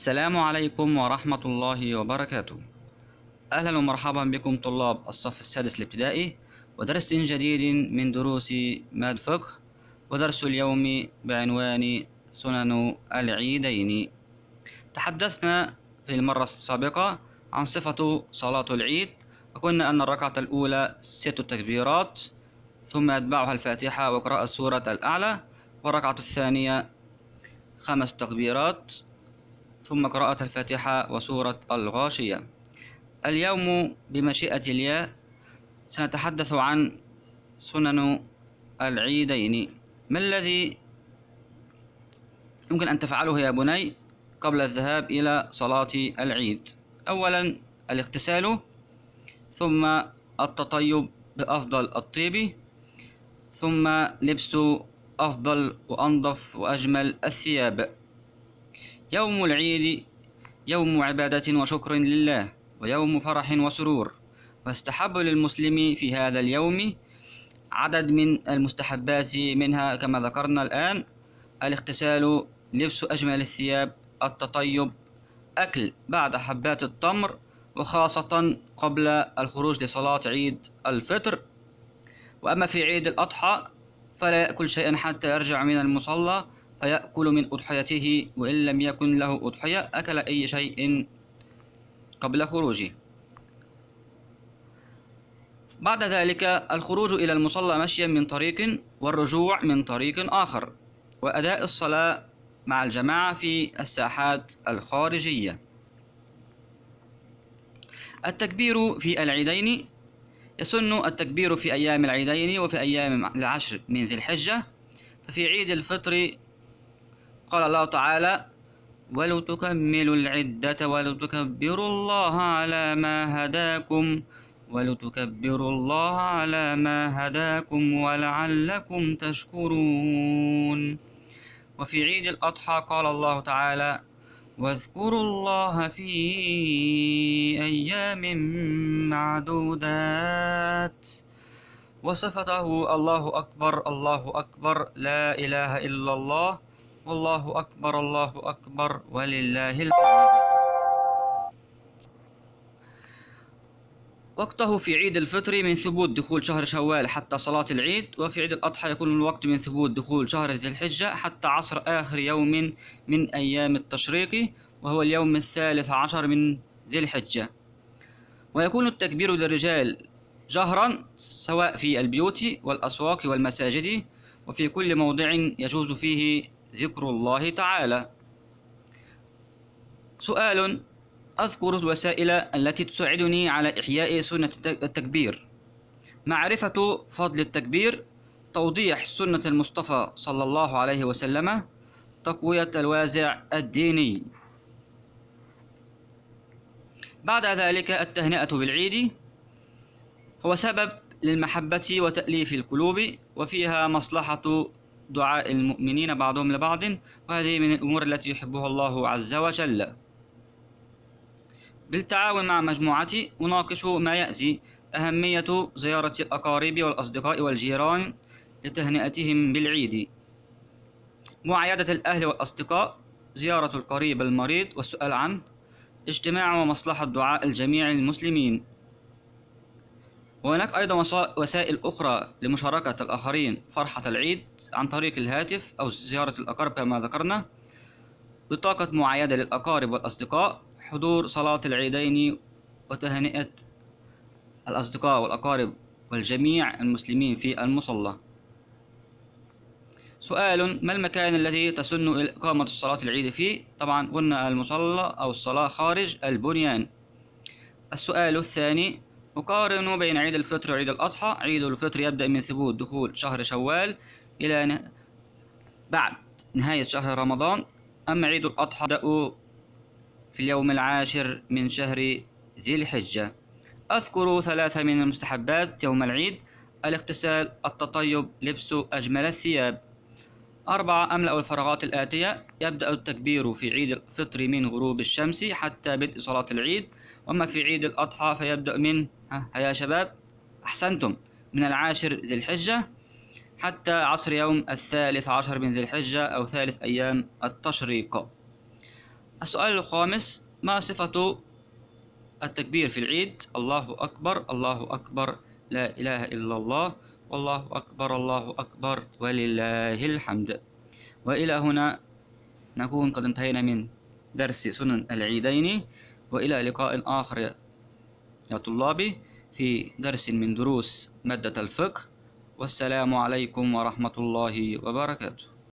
السلام عليكم ورحمة الله وبركاته أهلا ومرحبا بكم طلاب الصف السادس الابتدائي ودرس جديد من دروس ماد فقه ودرس اليوم بعنوان سنن العيدين تحدثنا في المرة السابقة عن صفة صلاة العيد وقلنا أن الركعة الأولى ست تكبيرات ثم يتبعها الفاتحة وقراءة سورة الأعلى والركعة الثانية خمس تكبيرات ثم قراءة الفاتحة وسورة الغاشية اليوم بمشيئة الله سنتحدث عن سنن العيدين ما الذي يمكن أن تفعله يا بني قبل الذهاب إلى صلاة العيد أولا الاغتسال ثم التطيب بأفضل الطيب ثم لبس أفضل وأنظف وأجمل الثياب يوم العيد يوم عبادة وشكر لله ويوم فرح وسرور واستحب للمسلم في هذا اليوم عدد من المستحبات منها كما ذكرنا الآن الاغتسال لبس أجمل الثياب التطيب أكل بعد حبات التمر وخاصة قبل الخروج لصلاة عيد الفطر وأما في عيد الأضحى فلا يأكل شيئا حتى يرجع من المصلى أيأكل من أضحيته وإن لم يكن له أضحية أكل أي شيء قبل خروجه بعد ذلك الخروج إلى المصلى مشيا من طريق والرجوع من طريق آخر وأداء الصلاة مع الجماعة في الساحات الخارجية التكبير في العيدين يسن التكبير في أيام العيدين وفي أيام العشر من ذي الحجة ففي عيد الفطر قال الله تعالى ولتكملوا العدة ولتكبروا الله على ما هداكم ولتكبروا الله على ما هداكم ولعلكم تشكرون وفي عيد الأضحى قال الله تعالى واذكروا الله في أيام معدودات وصفته الله أكبر الله أكبر لا إله إلا الله الله أكبر الله أكبر ولله الحمد وقته في عيد الفطر من ثبوت دخول شهر شوال حتى صلاة العيد وفي عيد الأضحى يكون الوقت من ثبوت دخول شهر ذي الحجة حتى عصر آخر يوم من أيام التشريق وهو اليوم الثالث عشر من ذي الحجة ويكون التكبير للرجال جهرا سواء في البيوت والأسواق والمساجد وفي كل موضع يجوز فيه ذكر الله تعالى سؤال أذكر الوسائل التي تساعدني على إحياء سنة التكبير معرفة فضل التكبير توضيح سنة المصطفى صلى الله عليه وسلم تقوية الوازع الديني بعد ذلك التهنئة بالعيد هو سبب للمحبة وتأليف القلوب وفيها مصلحة دعاء المؤمنين بعضهم لبعض وهذه من الأمور التي يحبها الله عز وجل بالتعاون مع مجموعتي أناقش ما يأتي أهمية زيارة الأقارب والأصدقاء والجيران لتهنئتهم بالعيد معايدة الأهل والأصدقاء زيارة القريب المريض والسؤال عنه اجتماع ومصلحة دعاء الجميع المسلمين وهناك أيضا وسائل أخرى لمشاركة الآخرين فرحة العيد عن طريق الهاتف أو زيارة الأقارب كما ذكرنا بطاقة معايدة للأقارب والأصدقاء حضور صلاة العيدين وتهنئة الأصدقاء والأقارب والجميع المسلمين في المصلى سؤال ما المكان الذي تسن إقامة صلاة العيد فيه؟ طبعا قلنا المصلى أو الصلاة خارج البنيان السؤال الثاني نقارن بين عيد الفطر وعيد الأضحى عيد الفطر يبدأ من ثبوت دخول شهر شوال إلى نه... بعد نهاية شهر رمضان أما عيد الأضحى يبدأ في اليوم العاشر من شهر ذي الحجة أذكر ثلاثة من المستحبات يوم العيد الاغتسال التطيب لبس أجمل الثياب أربعة أملأ الفراغات الآتية يبدأ التكبير في عيد الفطر من غروب الشمس حتى بدء صلاة العيد أما في عيد الأضحى فيبدأ من ها يا شباب أحسنتم من العاشر ذي الحجة حتى عصر يوم الثالث عشر من ذي الحجة أو ثالث أيام التشريق السؤال الخامس ما صفة التكبير في العيد الله أكبر الله أكبر لا إله إلا الله والله أكبر الله أكبر ولله الحمد وإلى هنا نكون قد انتهينا من درس سنن العيدين وإلى لقاء آخر طلابي في درس من دروس مادة الفقه والسلام عليكم ورحمة الله وبركاته